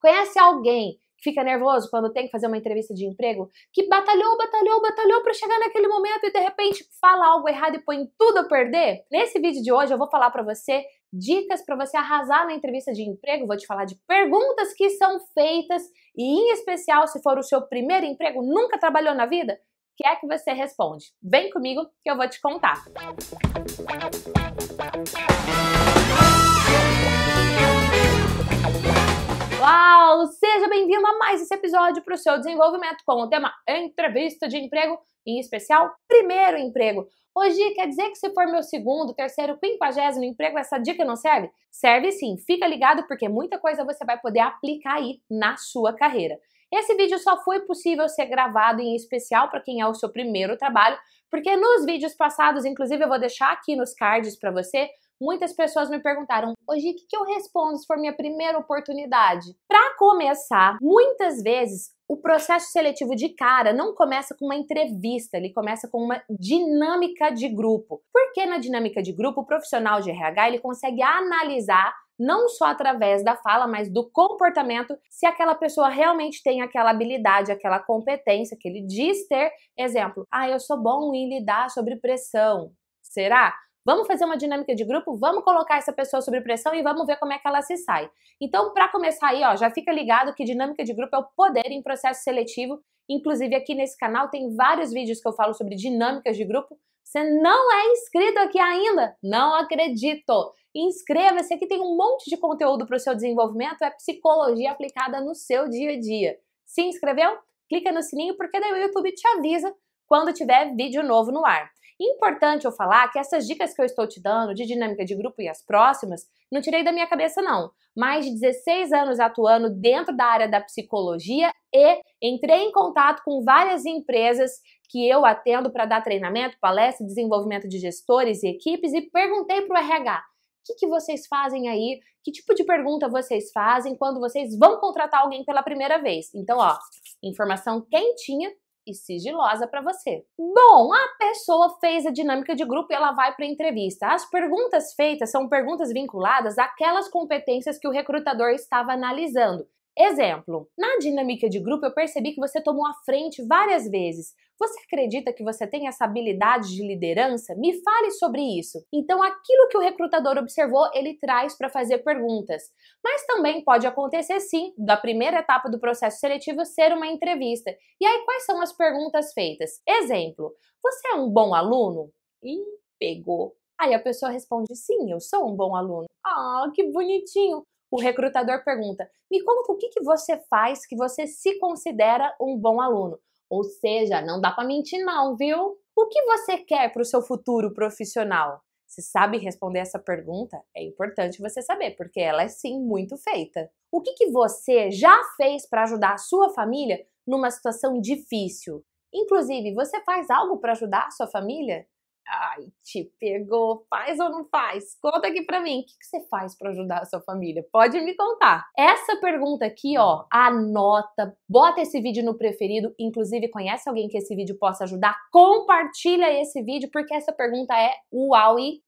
Conhece alguém que fica nervoso quando tem que fazer uma entrevista de emprego? Que batalhou, batalhou, batalhou para chegar naquele momento e de repente fala algo errado e põe tudo a perder? Nesse vídeo de hoje eu vou falar para você dicas para você arrasar na entrevista de emprego, vou te falar de perguntas que são feitas e em especial se for o seu primeiro emprego, nunca trabalhou na vida, que é que você responde? Vem comigo que eu vou te contar. Música bem a mais esse episódio para o seu desenvolvimento com o tema Entrevista de Emprego, em especial Primeiro Emprego. Hoje quer dizer que se for meu segundo, terceiro, quinquagésimo emprego, essa dica não serve? Serve sim, fica ligado porque muita coisa você vai poder aplicar aí na sua carreira. Esse vídeo só foi possível ser gravado em especial para quem é o seu primeiro trabalho, porque nos vídeos passados, inclusive eu vou deixar aqui nos cards para você, Muitas pessoas me perguntaram, hoje o que, que eu respondo se for minha primeira oportunidade? Para começar, muitas vezes o processo seletivo de cara não começa com uma entrevista, ele começa com uma dinâmica de grupo. Porque na dinâmica de grupo, o profissional de RH ele consegue analisar não só através da fala, mas do comportamento, se aquela pessoa realmente tem aquela habilidade, aquela competência que ele diz ter. Exemplo, ah, eu sou bom em lidar sobre pressão. Será? Vamos fazer uma dinâmica de grupo, vamos colocar essa pessoa sob pressão e vamos ver como é que ela se sai. Então, para começar aí, ó, já fica ligado que dinâmica de grupo é o poder em processo seletivo. Inclusive, aqui nesse canal tem vários vídeos que eu falo sobre dinâmicas de grupo. Você não é inscrito aqui ainda? Não acredito! Inscreva-se, aqui tem um monte de conteúdo para o seu desenvolvimento, é psicologia aplicada no seu dia a dia. Se inscreveu? Clica no sininho porque daí o YouTube te avisa quando tiver vídeo novo no ar. Importante eu falar que essas dicas que eu estou te dando de dinâmica de grupo e as próximas, não tirei da minha cabeça não. Mais de 16 anos atuando dentro da área da psicologia e entrei em contato com várias empresas que eu atendo para dar treinamento, palestra, desenvolvimento de gestores e equipes e perguntei para o RH: o que, que vocês fazem aí? Que tipo de pergunta vocês fazem quando vocês vão contratar alguém pela primeira vez? Então, ó, informação quentinha e sigilosa para você. Bom, a pessoa fez a dinâmica de grupo e ela vai para a entrevista. As perguntas feitas são perguntas vinculadas àquelas competências que o recrutador estava analisando. Exemplo, na dinâmica de grupo eu percebi que você tomou a frente várias vezes. Você acredita que você tem essa habilidade de liderança? Me fale sobre isso. Então, aquilo que o recrutador observou, ele traz para fazer perguntas. Mas também pode acontecer, sim, da primeira etapa do processo seletivo ser uma entrevista. E aí, quais são as perguntas feitas? Exemplo, você é um bom aluno? Ih, pegou. Aí a pessoa responde: sim, eu sou um bom aluno. Ah, que bonitinho o recrutador pergunta: me conta o que, que você faz que você se considera um bom aluno. Ou seja, não dá para mentir, não, viu? O que você quer para o seu futuro profissional? Se sabe responder essa pergunta, é importante você saber, porque ela é sim muito feita. O que, que você já fez para ajudar a sua família numa situação difícil? Inclusive, você faz algo para ajudar a sua família? ai, te pegou, faz ou não faz? Conta aqui pra mim, o que, que você faz para ajudar a sua família? Pode me contar. Essa pergunta aqui, ó, anota, bota esse vídeo no preferido, inclusive conhece alguém que esse vídeo possa ajudar? Compartilha esse vídeo, porque essa pergunta é uau e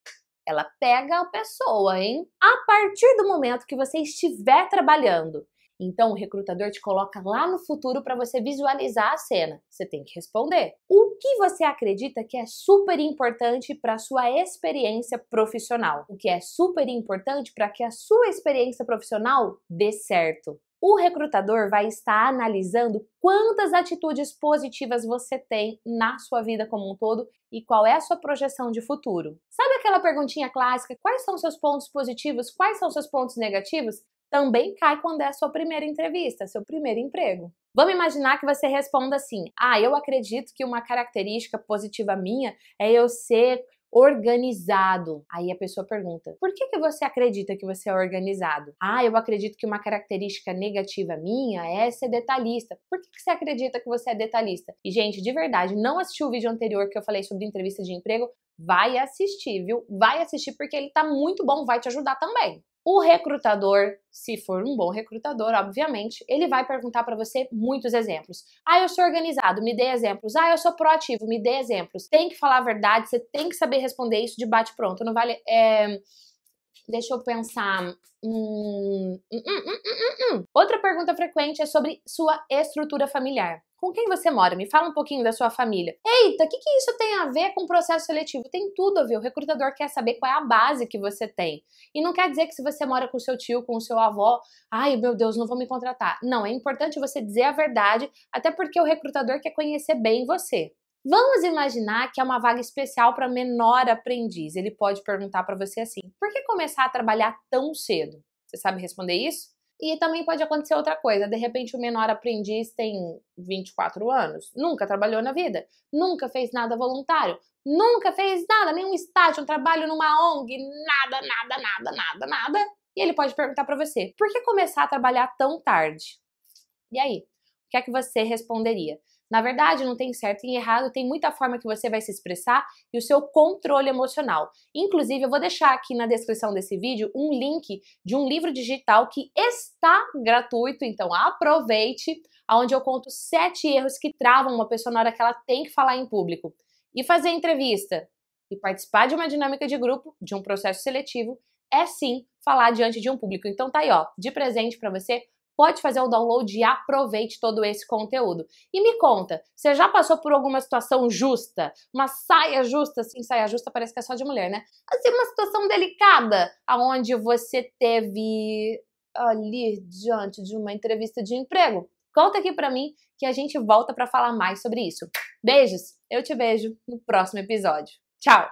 ela pega a pessoa, hein? A partir do momento que você estiver trabalhando então o recrutador te coloca lá no futuro para você visualizar a cena. Você tem que responder. O que você acredita que é super importante para a sua experiência profissional? O que é super importante para que a sua experiência profissional dê certo? O recrutador vai estar analisando quantas atitudes positivas você tem na sua vida como um todo e qual é a sua projeção de futuro. Sabe aquela perguntinha clássica: quais são seus pontos positivos, quais são seus pontos negativos? também cai quando é a sua primeira entrevista, seu primeiro emprego. Vamos imaginar que você responda assim: Ah, eu acredito que uma característica positiva minha é eu ser organizado. Aí a pessoa pergunta: Por que, que você acredita que você é organizado? Ah, eu acredito que uma característica negativa minha é ser detalhista. Por que, que você acredita que você é detalhista? E, gente, de verdade, não assistiu o vídeo anterior que eu falei sobre entrevista de emprego? Vai assistir, viu? Vai assistir porque ele tá muito bom, vai te ajudar também. O recrutador, se for um bom recrutador, obviamente, ele vai perguntar para você muitos exemplos. Ah, eu sou organizado, me dê exemplos. Ah, eu sou proativo, me dê exemplos. Tem que falar a verdade, você tem que saber responder isso de bate-pronto. Não vale. É Deixa eu pensar. Hum hum hum, hum, hum, hum, Outra pergunta frequente é sobre sua estrutura familiar. Com quem você mora? Me fala um pouquinho da sua família. Eita, o que, que isso tem a ver com o processo seletivo? Tem tudo a ver. O recrutador quer saber qual é a base que você tem. E não quer dizer que se você mora com seu tio, com seu avô, ai meu Deus, não vou me contratar. Não, é importante você dizer a verdade, até porque o recrutador quer conhecer bem você. Vamos imaginar que é uma vaga especial para menor aprendiz. Ele pode perguntar para você assim: por que começar a trabalhar tão cedo? Você sabe responder isso? E também pode acontecer outra coisa. De repente, o menor aprendiz tem 24 anos, nunca trabalhou na vida, nunca fez nada voluntário, nunca fez nada, nenhum estágio, um trabalho numa ONG, nada, nada, nada, nada, nada. E ele pode perguntar para você: por que começar a trabalhar tão tarde? E aí? O que é que você responderia? Na verdade, não tem certo e errado, tem muita forma que você vai se expressar e o seu controle emocional. Inclusive, eu vou deixar aqui na descrição desse vídeo um link de um livro digital que está gratuito, então aproveite, onde eu conto sete erros que travam uma pessoa na hora que ela tem que falar em público. E fazer entrevista e participar de uma dinâmica de grupo, de um processo seletivo, é sim falar diante de um público. Então tá aí, ó, de presente para você pode fazer o download e aproveite todo esse conteúdo. E me conta, você já passou por alguma situação justa? Uma saia justa, sim, saia justa parece que é só de mulher, né? Assim, uma situação delicada, aonde você teve ali diante de uma entrevista de emprego. Conta aqui para mim que a gente volta para falar mais sobre isso. Beijos. Eu te vejo no próximo episódio. Tchau.